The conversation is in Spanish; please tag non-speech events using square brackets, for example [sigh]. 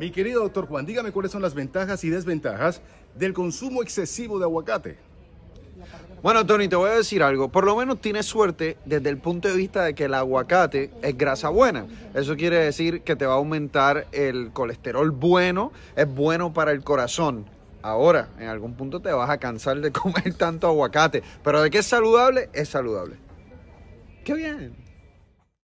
Mi querido doctor Juan, dígame cuáles son las ventajas y desventajas del consumo excesivo de aguacate. Bueno, Tony, te voy a decir algo. Por lo menos tienes suerte desde el punto de vista de que el aguacate es grasa buena. Eso quiere decir que te va a aumentar el colesterol bueno, es bueno para el corazón. Ahora, en algún punto te vas a cansar de [laughs] comer tanto aguacate, pero de que es saludable, es saludable. ¡Qué bien!